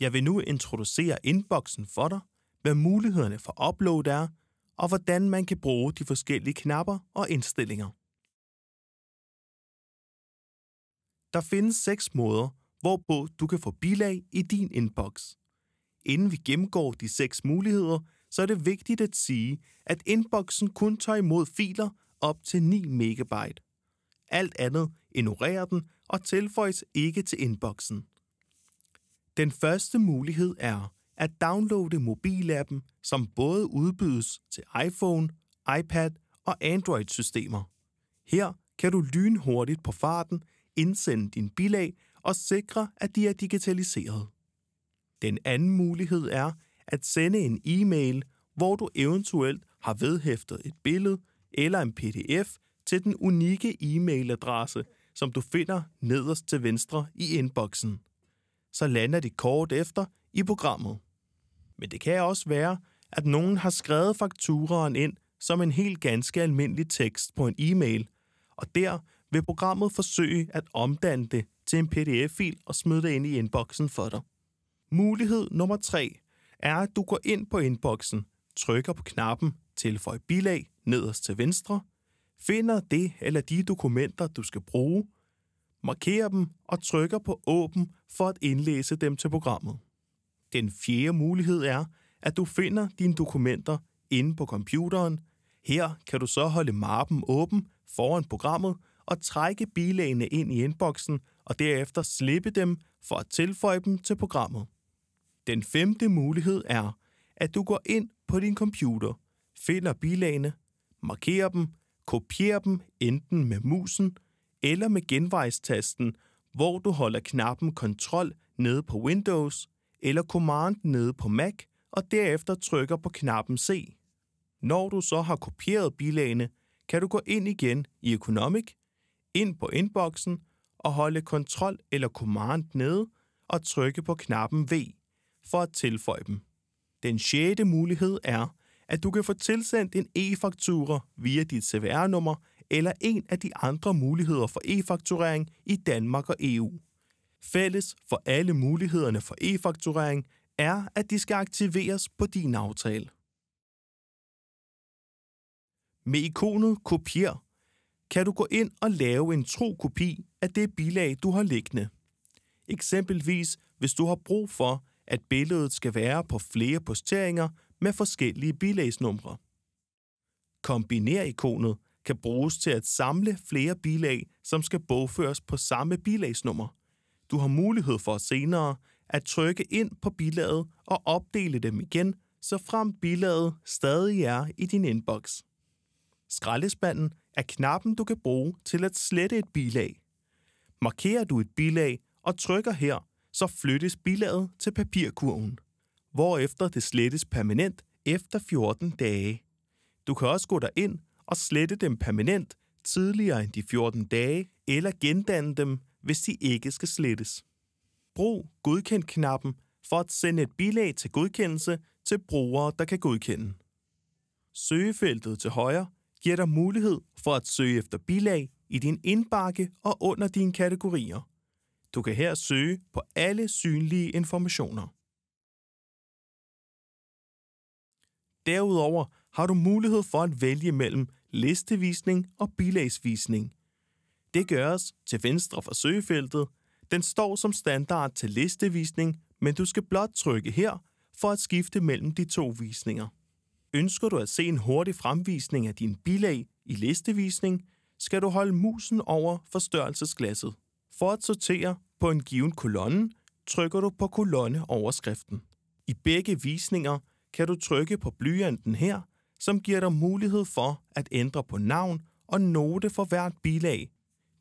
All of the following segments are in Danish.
Jeg vil nu introducere inboxen for dig, hvad mulighederne for upload er, og hvordan man kan bruge de forskellige knapper og indstillinger. Der findes seks måder, hvorpå du kan få bilag i din inbox. Inden vi gennemgår de seks muligheder, så er det vigtigt at sige, at inboxen kun tager imod filer op til 9 megabyte. Alt andet ignorerer den og tilføjes ikke til inboxen. Den første mulighed er at downloade mobilappen, som både udbydes til iPhone, iPad og Android-systemer. Her kan du lynhurtigt på farten indsende din bilag og sikre, at de er digitaliseret. Den anden mulighed er at sende en e-mail, hvor du eventuelt har vedhæftet et billede eller en pdf til den unikke e-mailadresse, som du finder nederst til venstre i inboxen så lander det kort efter i programmet. Men det kan også være, at nogen har skrevet fakturaen ind som en helt ganske almindelig tekst på en e-mail, og der vil programmet forsøge at omdanne det til en PDF-fil og smide det ind i inboxen for dig. Mulighed nummer 3 er, at du går ind på inboxen, trykker på knappen Tilføj bilag nederst til venstre, finder det eller de dokumenter, du skal bruge, markerer dem og trykker på åben for at indlæse dem til programmet. Den fjerde mulighed er, at du finder dine dokumenter inde på computeren. Her kan du så holde mappen åben foran programmet og trække bilagene ind i indboksen og derefter slippe dem for at tilføje dem til programmet. Den femte mulighed er, at du går ind på din computer, finder bilagene, markerer dem, kopierer dem enten med musen – eller med genvejstasten, hvor du holder knappen Ctrl nede på Windows eller Command nede på Mac, og derefter trykker på knappen C. Når du så har kopieret bilagene, kan du gå ind igen i Economic, ind på inboxen og holde Ctrl eller Command nede og trykke på knappen V for at tilføje dem. Den sjette mulighed er, at du kan få tilsendt en e-faktura via dit CVR-nummer eller en af de andre muligheder for e-fakturering i Danmark og EU. Fælles for alle mulighederne for e-fakturering er, at de skal aktiveres på din aftale. Med ikonet Kopier kan du gå ind og lave en tro kopi af det bilag, du har liggende. Eksempelvis hvis du har brug for, at billedet skal være på flere posteringer med forskellige bilagsnumre. Kombiner ikonet kan bruges til at samle flere bilag, som skal bogføres på samme bilagsnummer. Du har mulighed for senere at trykke ind på bilaget og opdele dem igen, så frem bilaget stadig er i din inbox. Skraldespanden er knappen, du kan bruge til at slette et bilag. Markerer du et bilag og trykker her, så flyttes bilaget til papirkurven, hvorefter det slettes permanent efter 14 dage. Du kan også gå ind og slette dem permanent tidligere end de 14 dage, eller gendanne dem, hvis de ikke skal slettes. Brug Godkend-knappen for at sende et bilag til godkendelse til brugere, der kan godkende. Søgefeltet til højre giver dig mulighed for at søge efter bilag i din indbakke og under dine kategorier. Du kan her søge på alle synlige informationer. Derudover har du mulighed for at vælge mellem listevisning og bilagsvisning. Det gøres til venstre for søgefeltet. Den står som standard til listevisning, men du skal blot trykke her for at skifte mellem de to visninger. Ønsker du at se en hurtig fremvisning af din bilag i listevisning, skal du holde musen over forstørrelsesglasset. For at sortere på en given kolonne, trykker du på kolonneoverskriften. I begge visninger kan du trykke på blyanten her som giver dig mulighed for at ændre på navn og note for hvert bilag.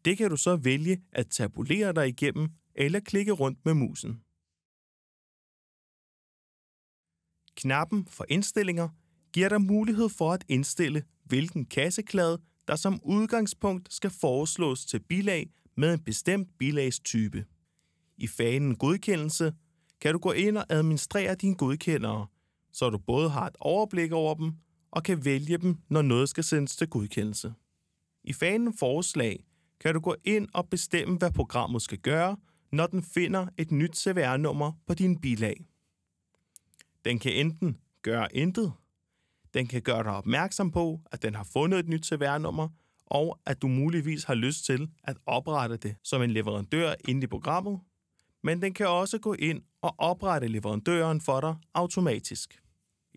Det kan du så vælge at tabulere dig igennem eller klikke rundt med musen. Knappen for indstillinger giver dig mulighed for at indstille, hvilken kasseklade, der som udgangspunkt skal foreslås til bilag med en bestemt bilagstype. I fanen Godkendelse kan du gå ind og administrere dine godkendere, så du både har et overblik over dem og kan vælge dem, når noget skal sendes til godkendelse. I fanen forslag kan du gå ind og bestemme, hvad programmet skal gøre, når den finder et nyt CVR-nummer på din bilag. Den kan enten gøre intet, den kan gøre dig opmærksom på, at den har fundet et nyt CVR-nummer, og at du muligvis har lyst til at oprette det som en leverandør inde i programmet, men den kan også gå ind og oprette leverandøren for dig automatisk.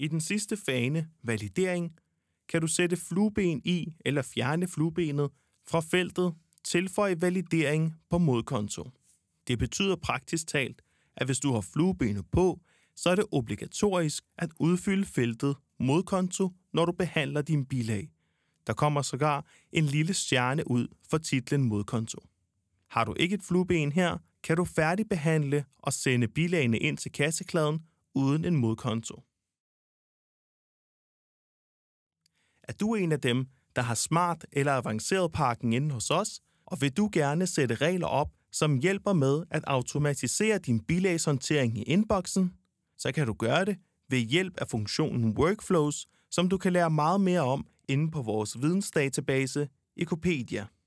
I den sidste fane, validering, kan du sætte flueben i eller fjerne fluebenet fra feltet Tilføj validering på modkonto. Det betyder praktisk talt, at hvis du har fluebenet på, så er det obligatorisk at udfylde feltet modkonto, når du behandler din bilag. Der kommer sågar en lille stjerne ud for titlen modkonto. Har du ikke et flueben her, kan du færdigbehandle og sende bilagene ind til kassekladen uden en modkonto. Er du en af dem, der har smart eller avanceret parken inde hos os, og vil du gerne sætte regler op, som hjælper med at automatisere din bilagshåndtering i inboxen, så kan du gøre det ved hjælp af funktionen Workflows, som du kan lære meget mere om inde på vores vidensdatabase Ecopedia.